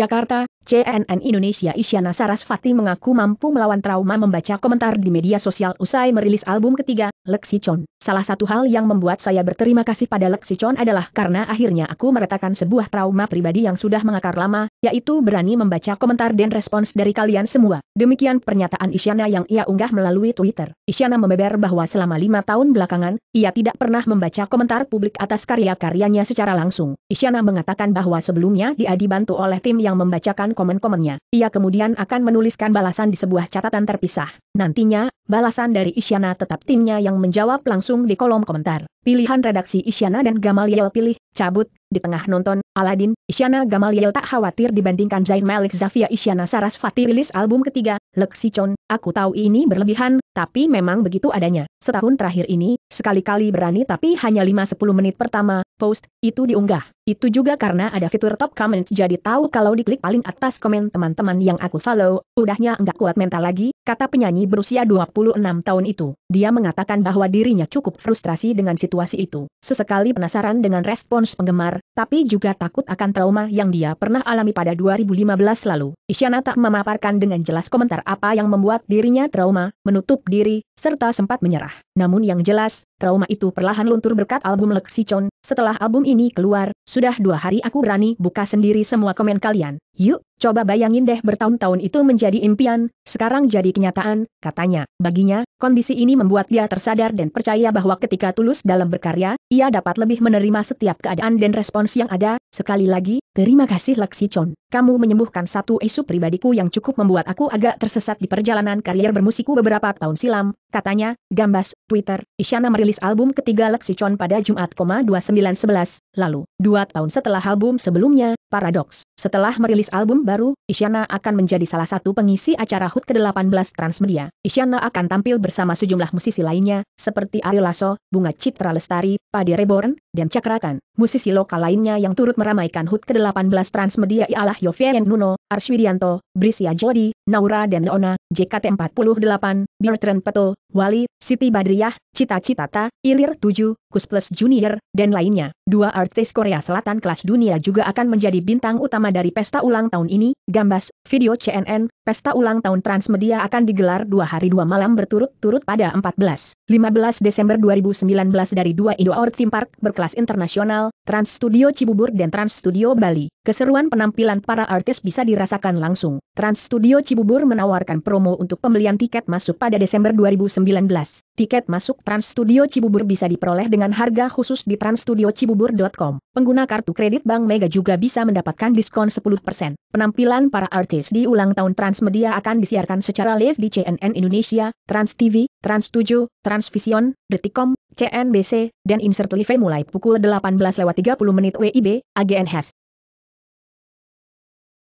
Jakarta, CNN Indonesia Isyana Sarasvati mengaku mampu melawan trauma membaca komentar di media sosial usai merilis album ketiga, Lexi Chon. Salah satu hal yang membuat saya berterima kasih pada Lexi Chon adalah karena akhirnya aku meretakan sebuah trauma pribadi yang sudah mengakar lama, yaitu berani membaca komentar dan respons dari kalian semua. Demikian pernyataan Isyana yang ia unggah melalui Twitter. Isyana membeber bahwa selama lima tahun belakangan, ia tidak pernah membaca komentar publik atas karya-karyanya secara langsung. Isyana mengatakan bahwa sebelumnya dia dibantu oleh tim yang yang membacakan komen-komennya. Ia kemudian akan menuliskan balasan di sebuah catatan terpisah. Nantinya, balasan dari Isyana tetap timnya yang menjawab langsung di kolom komentar. Pilihan redaksi Isyana dan Gamaliel pilih, cabut, di tengah nonton, Aladin, Isyana Gamaliel tak khawatir dibandingkan Zain Malik Zafia Isyana Sarasvati rilis album ketiga, Lexicon, aku tahu ini berlebihan, tapi memang begitu adanya. Setahun terakhir ini, sekali-kali berani tapi hanya 5-10 menit pertama, post, itu diunggah. Itu juga karena ada fitur top comment jadi tahu kalau diklik paling atas komen teman-teman yang aku follow, udahnya nggak kuat mental lagi, kata penyanyi berusia 26 tahun itu. Dia mengatakan bahwa dirinya cukup frustrasi dengan situasi itu. Sesekali penasaran dengan respons penggemar, tapi juga takut akan trauma yang dia pernah alami pada 2015 lalu. Isyana tak memaparkan dengan jelas komentar apa yang membuat dirinya trauma, menutup diri, serta sempat menyerah. Namun yang jelas, trauma itu perlahan luntur berkat album Lexicon. Setelah album ini keluar, sudah dua hari aku berani buka sendiri semua komen kalian. Yuk, coba bayangin deh bertahun-tahun itu menjadi impian, sekarang jadi kenyataan, katanya. Baginya, kondisi ini membuat dia tersadar dan percaya bahwa ketika tulus dalam berkarya, ia dapat lebih menerima setiap keadaan dan respons yang ada. Sekali lagi, terima kasih Laksi Chon kamu menyembuhkan satu isu pribadiku yang cukup membuat aku agak tersesat di perjalanan karier bermusiku beberapa tahun silam, katanya, Gambas, Twitter, Isyana merilis album ketiga Lexicon pada Jumat, 2911, lalu, dua tahun setelah album sebelumnya, Paradox. Setelah merilis album baru, Isyana akan menjadi salah satu pengisi acara HUT ke-18 Transmedia. Isyana akan tampil bersama sejumlah musisi lainnya, seperti Ari Lasso, Bunga Citra Lestari, Padi Reborn, dan Cakrakan, musisi lokal lainnya yang turut meramaikan HUT ke-18 Transmedia ialah Yovien Nuno, Arswidianto, Brisia Jordi, Naura dan Ona, JKT48, Bertrand Peto, Wali, Siti Badriah, Cita Citata, Ilir 7, Kus Plus Junior, dan lainnya. Dua artis Korea Selatan kelas dunia juga akan menjadi bintang utama dari pesta ulang tahun ini. Gambas, video CNN, pesta ulang tahun Transmedia akan digelar dua hari dua malam berturut-turut pada 14, 15 Desember 2019 dari dua Indo Theme Park berkelas internasional, Trans Studio Cibubur dan Trans Studio Bali. Keseruan penampilan para artis bisa dirasakan langsung. Trans Studio Cibubur menawarkan promo untuk pembelian tiket masuk pada Desember 2019. Tiket masuk Trans Studio Cibubur bisa diperoleh dengan harga khusus di transstudiocibubur.com. Pengguna kartu kredit Bank Mega juga bisa mendapatkan diskon 10%. Penampilan para artis di ulang tahun Transmedia akan disiarkan secara live di CNN Indonesia, Trans TV, Trans7, Transvision, Detikom, CNBC, dan Insert Live mulai pukul 18.30 menit WIB, AGN